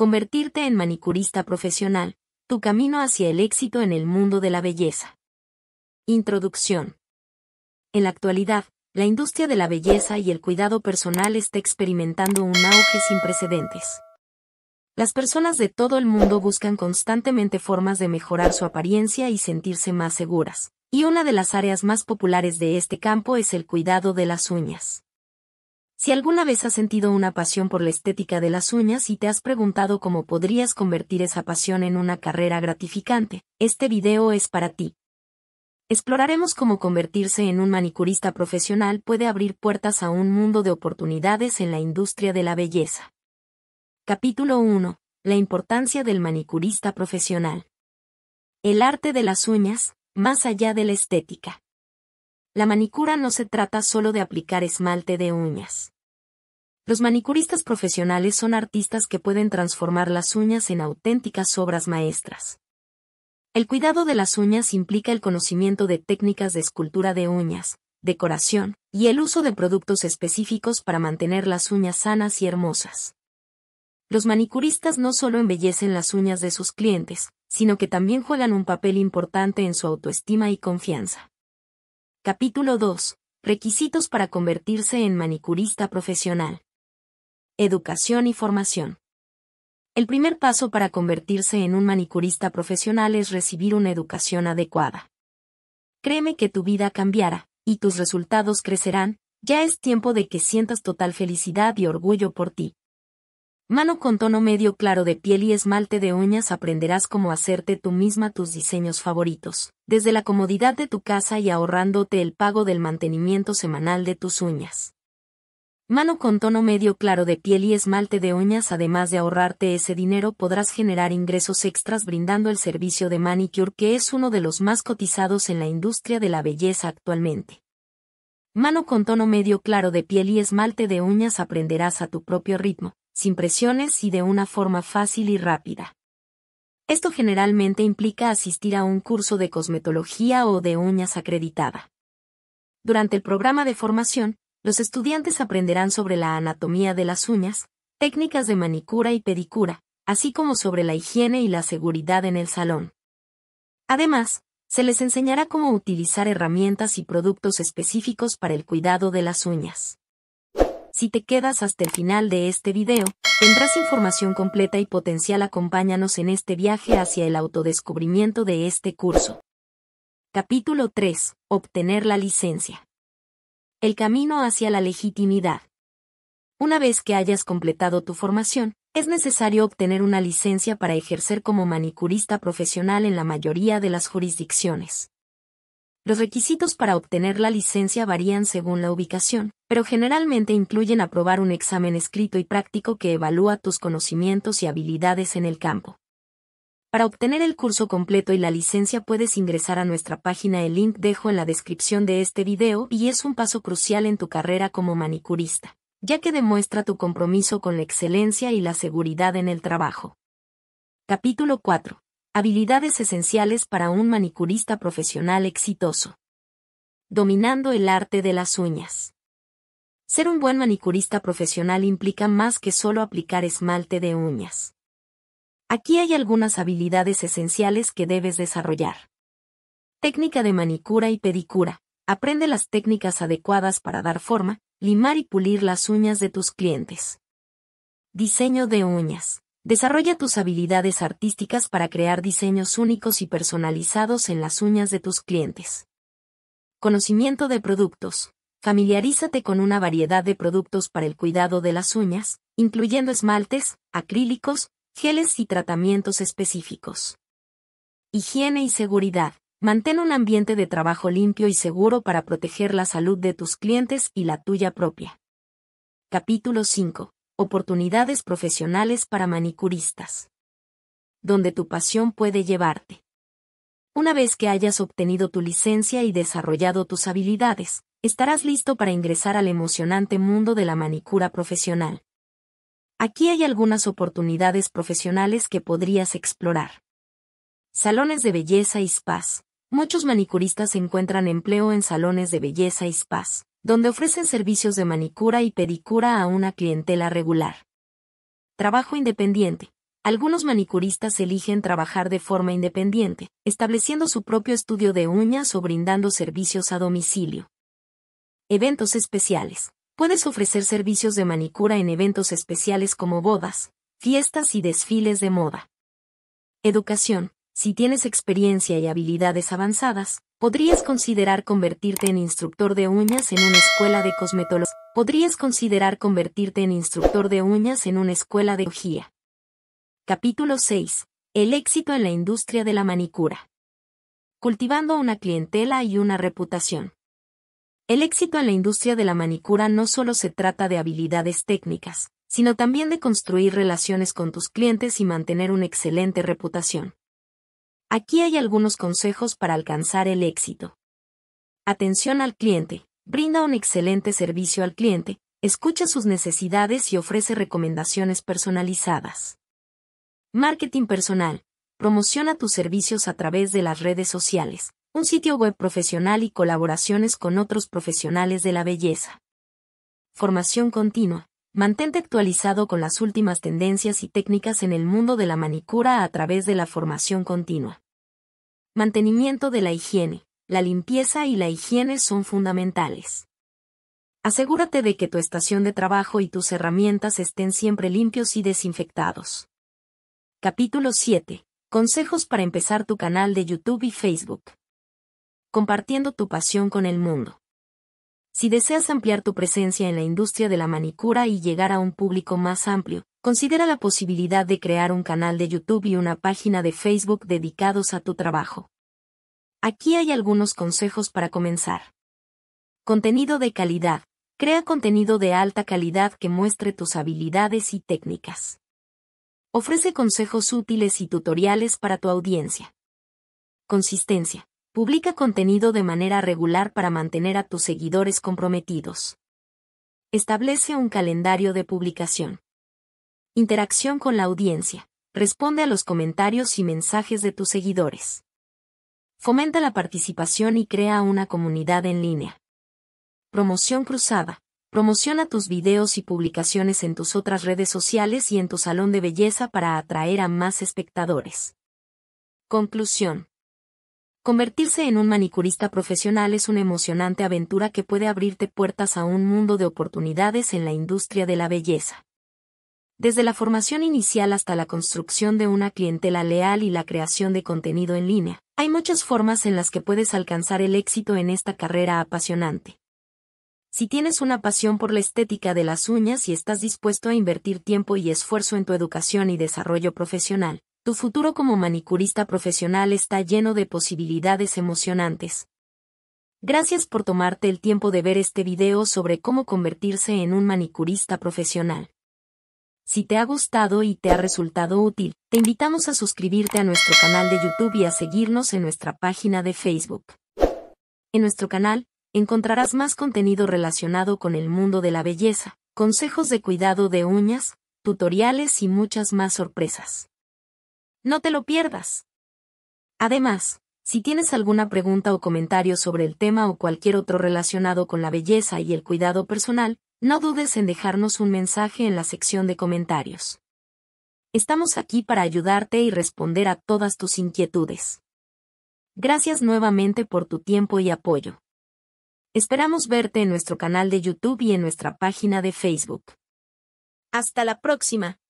convertirte en manicurista profesional, tu camino hacia el éxito en el mundo de la belleza. Introducción. En la actualidad, la industria de la belleza y el cuidado personal está experimentando un auge sin precedentes. Las personas de todo el mundo buscan constantemente formas de mejorar su apariencia y sentirse más seguras, y una de las áreas más populares de este campo es el cuidado de las uñas. Si alguna vez has sentido una pasión por la estética de las uñas y te has preguntado cómo podrías convertir esa pasión en una carrera gratificante, este video es para ti. Exploraremos cómo convertirse en un manicurista profesional puede abrir puertas a un mundo de oportunidades en la industria de la belleza. Capítulo 1. La importancia del manicurista profesional. El arte de las uñas, más allá de la estética. La manicura no se trata solo de aplicar esmalte de uñas. Los manicuristas profesionales son artistas que pueden transformar las uñas en auténticas obras maestras. El cuidado de las uñas implica el conocimiento de técnicas de escultura de uñas, decoración, y el uso de productos específicos para mantener las uñas sanas y hermosas. Los manicuristas no solo embellecen las uñas de sus clientes, sino que también juegan un papel importante en su autoestima y confianza. Capítulo 2. Requisitos para convertirse en manicurista profesional. Educación y formación. El primer paso para convertirse en un manicurista profesional es recibir una educación adecuada. Créeme que tu vida cambiará, y tus resultados crecerán, ya es tiempo de que sientas total felicidad y orgullo por ti, Mano con tono medio claro de piel y esmalte de uñas aprenderás cómo hacerte tú misma tus diseños favoritos, desde la comodidad de tu casa y ahorrándote el pago del mantenimiento semanal de tus uñas. Mano con tono medio claro de piel y esmalte de uñas además de ahorrarte ese dinero podrás generar ingresos extras brindando el servicio de manicure que es uno de los más cotizados en la industria de la belleza actualmente. Mano con tono medio claro de piel y esmalte de uñas aprenderás a tu propio ritmo, sin presiones y de una forma fácil y rápida. Esto generalmente implica asistir a un curso de cosmetología o de uñas acreditada. Durante el programa de formación, los estudiantes aprenderán sobre la anatomía de las uñas, técnicas de manicura y pedicura, así como sobre la higiene y la seguridad en el salón. Además, se les enseñará cómo utilizar herramientas y productos específicos para el cuidado de las uñas. Si te quedas hasta el final de este video, tendrás información completa y potencial. Acompáñanos en este viaje hacia el autodescubrimiento de este curso. Capítulo 3. Obtener la licencia. El camino hacia la legitimidad. Una vez que hayas completado tu formación, es necesario obtener una licencia para ejercer como manicurista profesional en la mayoría de las jurisdicciones. Los requisitos para obtener la licencia varían según la ubicación, pero generalmente incluyen aprobar un examen escrito y práctico que evalúa tus conocimientos y habilidades en el campo. Para obtener el curso completo y la licencia puedes ingresar a nuestra página, el link dejo en la descripción de este video y es un paso crucial en tu carrera como manicurista, ya que demuestra tu compromiso con la excelencia y la seguridad en el trabajo. Capítulo 4. Habilidades esenciales para un manicurista profesional exitoso. Dominando el arte de las uñas. Ser un buen manicurista profesional implica más que solo aplicar esmalte de uñas. Aquí hay algunas habilidades esenciales que debes desarrollar. Técnica de manicura y pedicura. Aprende las técnicas adecuadas para dar forma, limar y pulir las uñas de tus clientes. Diseño de uñas. Desarrolla tus habilidades artísticas para crear diseños únicos y personalizados en las uñas de tus clientes. Conocimiento de productos. Familiarízate con una variedad de productos para el cuidado de las uñas, incluyendo esmaltes, acrílicos, geles y tratamientos específicos. Higiene y seguridad. Mantén un ambiente de trabajo limpio y seguro para proteger la salud de tus clientes y la tuya propia. Capítulo 5 oportunidades profesionales para manicuristas. Donde tu pasión puede llevarte. Una vez que hayas obtenido tu licencia y desarrollado tus habilidades, estarás listo para ingresar al emocionante mundo de la manicura profesional. Aquí hay algunas oportunidades profesionales que podrías explorar. Salones de belleza y spas. Muchos manicuristas encuentran empleo en salones de belleza y spas donde ofrecen servicios de manicura y pedicura a una clientela regular. Trabajo independiente. Algunos manicuristas eligen trabajar de forma independiente, estableciendo su propio estudio de uñas o brindando servicios a domicilio. Eventos especiales. Puedes ofrecer servicios de manicura en eventos especiales como bodas, fiestas y desfiles de moda. Educación si tienes experiencia y habilidades avanzadas, podrías considerar convertirte en instructor de uñas en una escuela de cosmetología. Podrías considerar convertirte en instructor de uñas en una escuela de ujía. Capítulo 6. El éxito en la industria de la manicura. Cultivando una clientela y una reputación. El éxito en la industria de la manicura no solo se trata de habilidades técnicas, sino también de construir relaciones con tus clientes y mantener una excelente reputación. Aquí hay algunos consejos para alcanzar el éxito. Atención al cliente. Brinda un excelente servicio al cliente, escucha sus necesidades y ofrece recomendaciones personalizadas. Marketing personal. Promociona tus servicios a través de las redes sociales, un sitio web profesional y colaboraciones con otros profesionales de la belleza. Formación continua. Mantente actualizado con las últimas tendencias y técnicas en el mundo de la manicura a través de la formación continua. Mantenimiento de la higiene. La limpieza y la higiene son fundamentales. Asegúrate de que tu estación de trabajo y tus herramientas estén siempre limpios y desinfectados. Capítulo 7. Consejos para empezar tu canal de YouTube y Facebook. Compartiendo tu pasión con el mundo. Si deseas ampliar tu presencia en la industria de la manicura y llegar a un público más amplio, Considera la posibilidad de crear un canal de YouTube y una página de Facebook dedicados a tu trabajo. Aquí hay algunos consejos para comenzar. Contenido de calidad. Crea contenido de alta calidad que muestre tus habilidades y técnicas. Ofrece consejos útiles y tutoriales para tu audiencia. Consistencia. Publica contenido de manera regular para mantener a tus seguidores comprometidos. Establece un calendario de publicación. Interacción con la audiencia. Responde a los comentarios y mensajes de tus seguidores. Fomenta la participación y crea una comunidad en línea. Promoción cruzada. Promociona tus videos y publicaciones en tus otras redes sociales y en tu salón de belleza para atraer a más espectadores. Conclusión. Convertirse en un manicurista profesional es una emocionante aventura que puede abrirte puertas a un mundo de oportunidades en la industria de la belleza desde la formación inicial hasta la construcción de una clientela leal y la creación de contenido en línea. Hay muchas formas en las que puedes alcanzar el éxito en esta carrera apasionante. Si tienes una pasión por la estética de las uñas y estás dispuesto a invertir tiempo y esfuerzo en tu educación y desarrollo profesional, tu futuro como manicurista profesional está lleno de posibilidades emocionantes. Gracias por tomarte el tiempo de ver este video sobre cómo convertirse en un manicurista profesional. Si te ha gustado y te ha resultado útil, te invitamos a suscribirte a nuestro canal de YouTube y a seguirnos en nuestra página de Facebook. En nuestro canal, encontrarás más contenido relacionado con el mundo de la belleza, consejos de cuidado de uñas, tutoriales y muchas más sorpresas. No te lo pierdas. Además, si tienes alguna pregunta o comentario sobre el tema o cualquier otro relacionado con la belleza y el cuidado personal, no dudes en dejarnos un mensaje en la sección de comentarios. Estamos aquí para ayudarte y responder a todas tus inquietudes. Gracias nuevamente por tu tiempo y apoyo. Esperamos verte en nuestro canal de YouTube y en nuestra página de Facebook. Hasta la próxima.